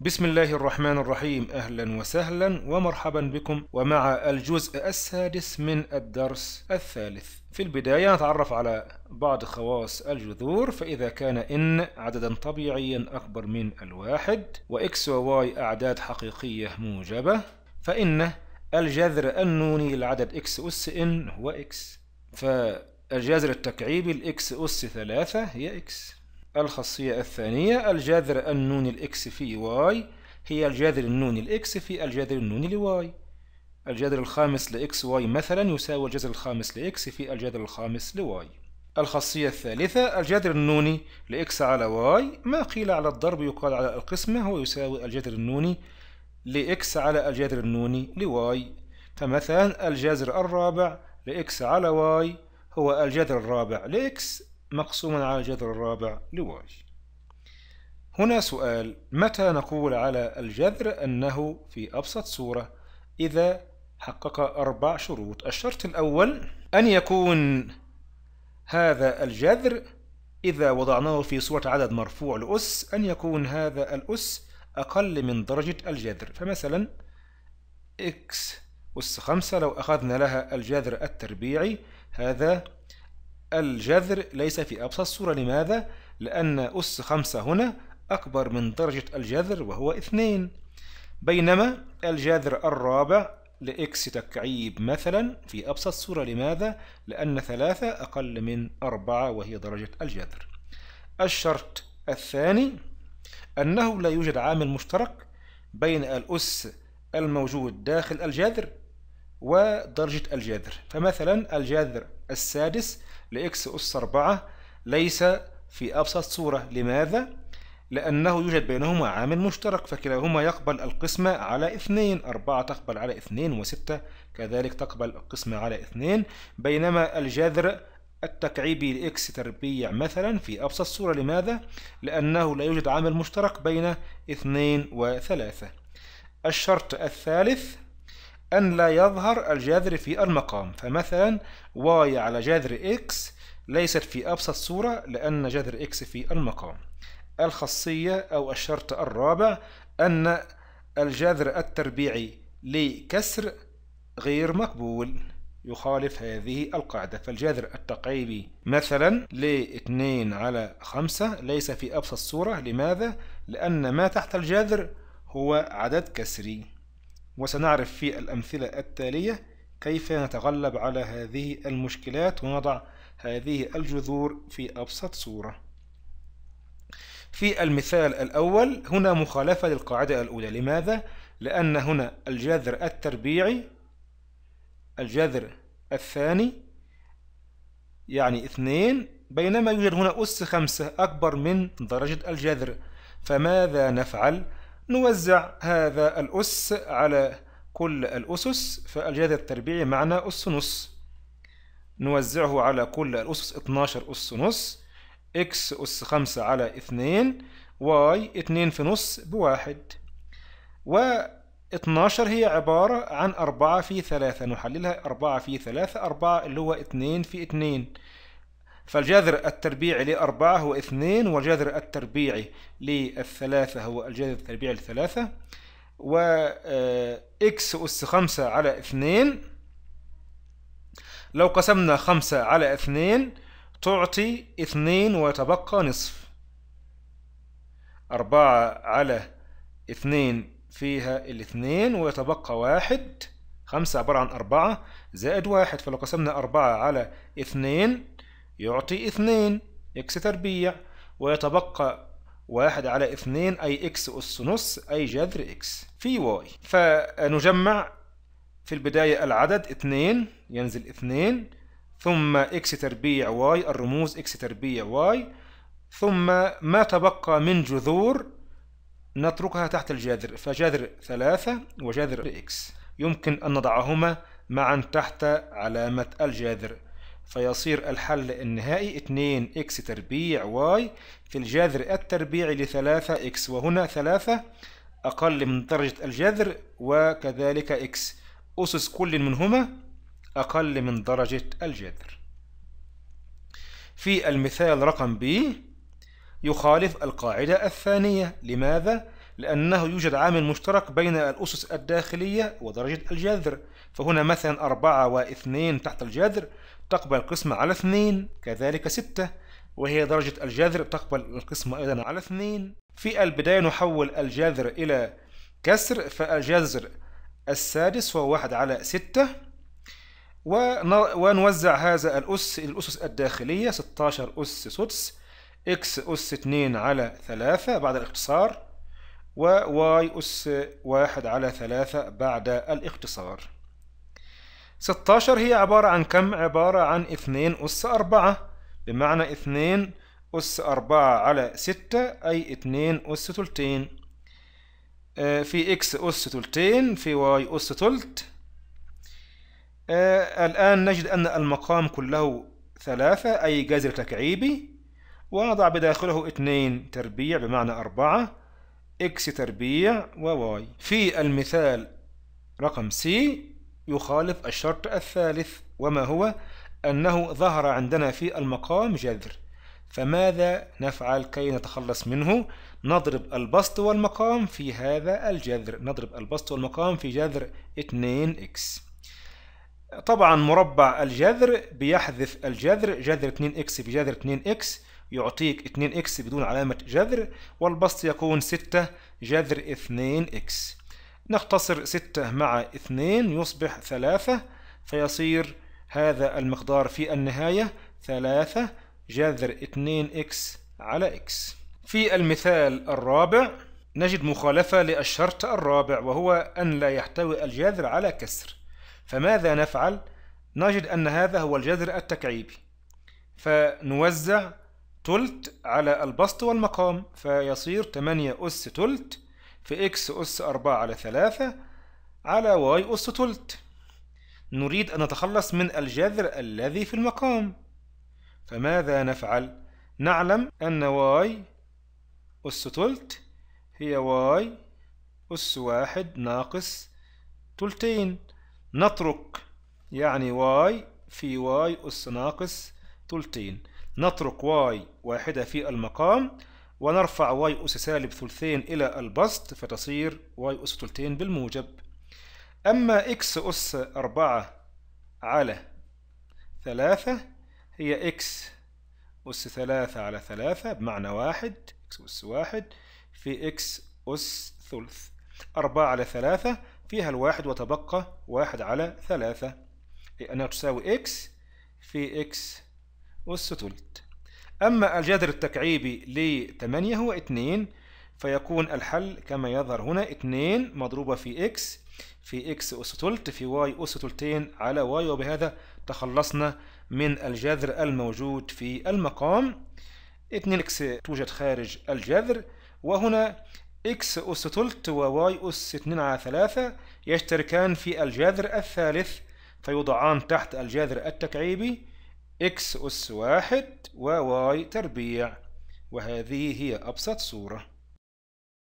بسم الله الرحمن الرحيم أهلا وسهلا ومرحبا بكم ومع الجزء السادس من الدرس الثالث في البداية نتعرف على بعض خواص الجذور فإذا كان إن عددا طبيعيا أكبر من الواحد وإكس وواي أعداد حقيقية موجبة فإن الجذر النوني لعدد إكس أس إن هو إكس فالجذر التكعيبي الإكس أس ثلاثة هي إكس الخاصية الثانية الجذر النوني الإكس في واي هي الجذر النوني الإكس في الجذر النوني لواي الجذر الخامس لإكس واي مثلا يساوي الجذر الخامس لإكس في الجذر الخامس لواي الخاصية الثالثة الجذر النوني لإكس على واي ما قيل على الضرب يقال على القسمة هو يساوي الجذر النوني لإكس على الجذر النوني لواي فمثلا الجذر الرابع لإكس على واي هو الجذر الرابع لإكس مقسوما على الجذر الرابع لواي هنا سؤال متى نقول على الجذر أنه في أبسط صورة إذا حقق أربع شروط الشرط الأول أن يكون هذا الجذر إذا وضعناه في صورة عدد مرفوع لأس أن يكون هذا الأس أقل من درجة الجذر فمثلا x أس خمسة لو أخذنا لها الجذر التربيعي هذا الجذر ليس في أبسط صورة لماذا؟ لأن أس خمسة هنا أكبر من درجة الجذر وهو اثنين بينما الجذر الرابع لإكس تكعيب مثلا في أبسط صورة لماذا؟ لأن ثلاثة أقل من أربعة وهي درجة الجذر الشرط الثاني أنه لا يوجد عامل مشترك بين الأس الموجود داخل الجذر ودرجة الجذر فمثلا الجذر السادس لإكس أس 4 ليس في أبسط صورة لماذا؟ لأنه يوجد بينهما عامل مشترك فكلاهما يقبل القسمة على اثنين أربعة تقبل على اثنين وستة كذلك تقبل القسمة على اثنين بينما الجذر التكعيبي لإكس تربيع مثلا في أبسط صورة لماذا؟ لأنه لا يوجد عامل مشترك بين اثنين وثلاثة الشرط الثالث أن لا يظهر الجذر في المقام فمثلا واي على جذر إكس ليست في أبسط صورة لأن جذر إكس في المقام الخاصية أو الشرط الرابع أن الجذر التربيعي لكسر غير مقبول يخالف هذه القاعدة فالجذر التقعيبي مثلا ل 2 على 5 ليس في أبسط صورة لماذا؟ لأن ما تحت الجذر هو عدد كسري وسنعرف في الأمثلة التالية كيف نتغلب على هذه المشكلات ونضع هذه الجذور في أبسط صورة في المثال الأول هنا مخالفة للقاعدة الأولى لماذا؟ لأن هنا الجذر التربيعي الجذر الثاني يعني اثنين بينما يوجد هنا أس خمسة أكبر من درجة الجذر فماذا نفعل؟ نوزع هذا الأس على كل الأسس فالجذر التربيعي معنا أس نص نوزعه على كل الأسس 12 أس نص X أس 5 على 2 Y 2 في نص بواحد و 12 هي عبارة عن 4 في 3 نحللها 4 في 3 4 اللي هو 2 في 2 فالجذر التربيعي لأربعة هو اثنين والجذر التربيعي للثلاثة هو الجذر التربيعي للثلاثة و آه، إكس أس خمسة على اثنين لو قسمنا خمسة على اثنين تعطي اثنين ويتبقى نصف أربعة على اثنين فيها الاثنين ويتبقى واحد خمسة عبارة عن أربعة زائد واحد فلو قسمنا أربعة على اثنين يعطي اثنين إكس تربيع ويتبقى واحد على اثنين أي إكس أس نص أي جذر إكس في واي فنجمع في البداية العدد اثنين ينزل اثنين ثم إكس تربيع واي الرموز إكس تربيع واي ثم ما تبقى من جذور نتركها تحت الجذر فجذر ثلاثة وجذر إكس يمكن أن نضعهما معا تحت علامة الجذر فيصير الحل النهائي 2 x تربيع y في الجذر التربيعي لثلاثة 3 x وهنا 3 أقل من درجة الجذر وكذلك x أسس كل منهما أقل من درجة الجذر في المثال رقم b يخالف القاعدة الثانية لماذا؟ لأنه يوجد عامل مشترك بين الأسس الداخلية ودرجة الجذر فهنا مثلا 4 و2 تحت الجذر تقبل قسمة على اثنين كذلك ستة وهي درجة الجذر تقبل القسمة أيضا على اثنين في البداية نحول الجذر إلى كسر فالجذر السادس هو واحد على ستة ونوزع هذا الأس الأسس الداخلية 16 أس سدس X أس 2 على 3 بعد الاختصار و Y أس 1 على 3 بعد الاختصار 16 هي عبارة عن كم؟ عبارة عن 2 أس 4 بمعنى 2 أس 4 على 6 أي 2 أس 3 آه، في x أس 3 في y أس 3 آه، الآن نجد أن المقام كله 3 أي جذر تكعيبي ونضع بداخله 2 تربيع بمعنى 4 x تربيع و y في المثال رقم سي يخالف الشرط الثالث وما هو أنه ظهر عندنا في المقام جذر فماذا نفعل كي نتخلص منه نضرب البسط والمقام في هذا الجذر نضرب البسط والمقام في جذر 2x طبعا مربع الجذر بيحذف الجذر جذر 2x في جذر 2x يعطيك 2x بدون علامة جذر والبسط يكون 6 جذر 2x نختصر ستة مع اثنين يصبح ثلاثة فيصير هذا المقدار في النهاية ثلاثة جذر 2 إكس على إكس في المثال الرابع نجد مخالفة للشرط الرابع وهو أن لا يحتوي الجذر على كسر فماذا نفعل؟ نجد أن هذا هو الجذر التكعيبي فنوزع تلت على البسط والمقام فيصير 8 أس تلت في إكس أس أربعة على ثلاثة على واي أس تلت نريد أن نتخلص من الجذر الذي في المقام فماذا نفعل؟ نعلم أن واي أس تلت هي واي أس واحد ناقص تلتين نترك يعني واي في واي أس ناقص تلتين نترك واي واحدة في المقام ونرفع واي أس سالب ثلثين إلى البسط فتصير واي أس ثلثين بالموجب أما إكس أس أربعة على ثلاثة هي إكس أس ثلاثة على ثلاثة بمعنى واحد إكس أس واحد في إكس أس ثلث أربعة على ثلاثة فيها الواحد وتبقى واحد على ثلاثة أنها تساوي إكس في إكس أس ثلث أما الجذر التكعيبي ل 8 هو 2 فيكون الحل كما يظهر هنا 2 مضروبة في x في x أس تلت في y أس تلتين على y وبهذا تخلصنا من الجذر الموجود في المقام 2x توجد خارج الجذر وهنا x أس تلت و y أس 2 على 3 يشتركان في الجذر الثالث فيوضعان تحت الجذر التكعيبي x أس واحد وواي تربيع وهذه هي أبسط صورة